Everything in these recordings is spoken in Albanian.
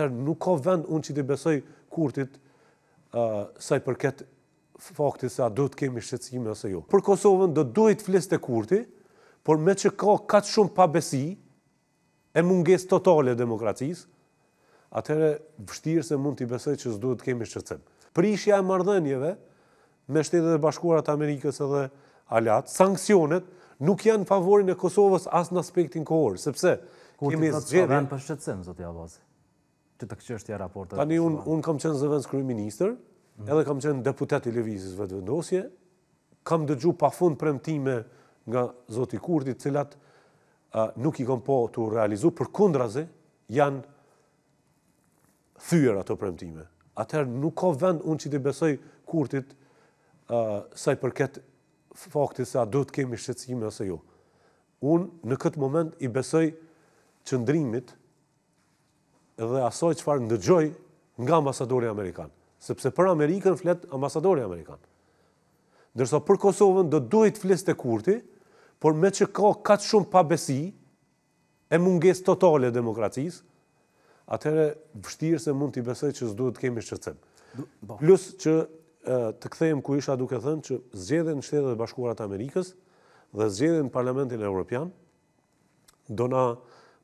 Herë nuk ka vend unë që të besoj kurtit uh, saj përket faktit se a do të kemi shqecime ose jo. Për Kosovën do të dojtë kurti, por me që ka katë shumë pabesi e munges totale demokracisë, demokracis, atëre vështirë se mund të besoj që së të kemi shqecim. Për ishja e mardhenjeve me shtetet e bashkurat Amerikës edhe Alat, sankcionet nuk janë favorin e Kosovës asë në aspektin kohër, sepse kemi e zgjeri... Kurti të të të të të këqështja raportet? Tani, unë un kam qenë zëvend së kërëj minister, mhm. edhe kam qenë deputet i levizis vëtë vendosje, kam dëgju pa fund premtime nga Zoti Kurti, cilat nuk i kam po të realizu, për kundraze janë thyër ato premtime. Atëherë nuk ka vend unë që të besoj Kurtit uh, saj përket faktit se a do të kemi shqecime ose jo. Unë në këtë moment i besoj qëndrimit, edhe asoj qëfar ndëgjoj nga ambasadori Amerikan. Sepse për Amerikën flet ambasadori Amerikan. Ndërso për Kosovën do duhet flest e kurti, por me që ka ka shumë pabesi e munges totale demokracisë, atëre vështirë se mund t'i besoj që s'duhet kemi shqecem. Plus që të kthejmë ku isha duke thënë që zgjedhen në shtetet e bashkuarat Amerikës dhe zgjedhen në parlamentin e Europian, do na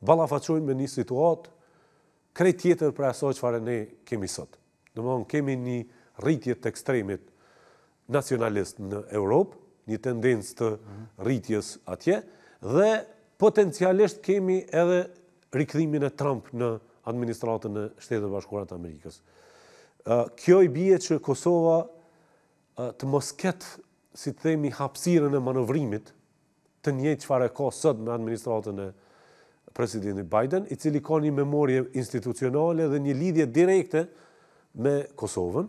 balafacojnë me një situatë krej tjetër për aso që fare ne kemi sot. Në kemi një rritje të ekstremit nacionalist në Europë, një tendens të rritjes atje, dhe potencialisht kemi edhe rikëdhimin e Trump në administratën e shtetët bashkurat Amerikës. Kjo i bje që Kosova të mosket, si të themi, hapsirën e manovrimit të nje që ka sot në administratën e Amerikës, presidenti Biden, i cili ka një memorje institucionale dhe një lidhje direkte me Kosovën,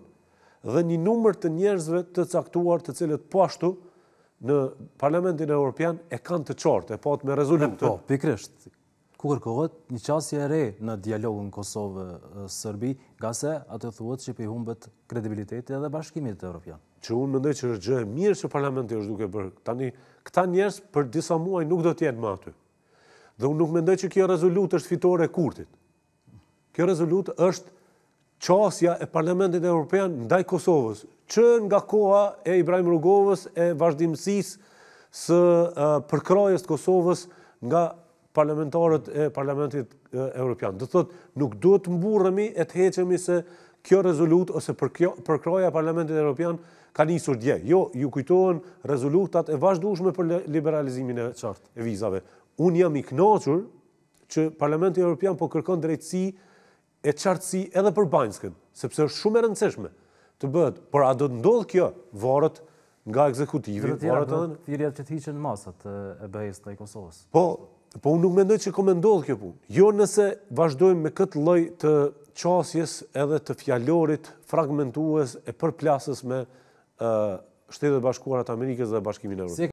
dhe një numër të njerëzve të caktuar të cilët pashtu po në Parlamentin e Europian e kanë të qartë, e patë po me rezultat. Po, pikrisht, ku kërkohet një qasje re në dialogën Kosovë-Sërbi, gase se atë thuët që i humbet kredibiliteti edhe bashkimit të Europian. Që unë mëndej që është gjë mirë që Parlamentin është duke bërë, tani këta njerëz për disa muaj nuk do t'jenë më aty. Dhe unë nuk mendoj që kjo rezolut është fitore e kurtit. Kjo rezolut është qasja e Parlamentit Europian ndaj Kosovës, që nga koha e Ibrahim Rugovës e vazhdimësis së përkrajës të Kosovës nga parlamentarët e Parlamentit Europian. Dhe thotë, nuk duhet të mburëmi e të heqemi se kjo rezolut ose përkroja Parlamentit Europian ka një dje. Jo, ju kujtohen rezolutat e vazhdushme për liberalizimin e qartë e vizave unë jam i knoqër që Parlamenti Europian po kërkon drejtësi e qartësi edhe për Banjskën, sepse është shumë e rëndësishme të bëhet, por a do të ndodhë kjo varët nga ekzekutivi, varët edhe... Thirjet që t'hiqen masat e bëjës të e Kosovës. Po, po unë nuk mendoj që kome ndodhë kjo punë. Jo nëse vazhdojmë me këtë loj të qasjes edhe të fjallorit fragmentues e përplasës me shtetet bashkuarat Amerikës dhe bashkimin e Europë.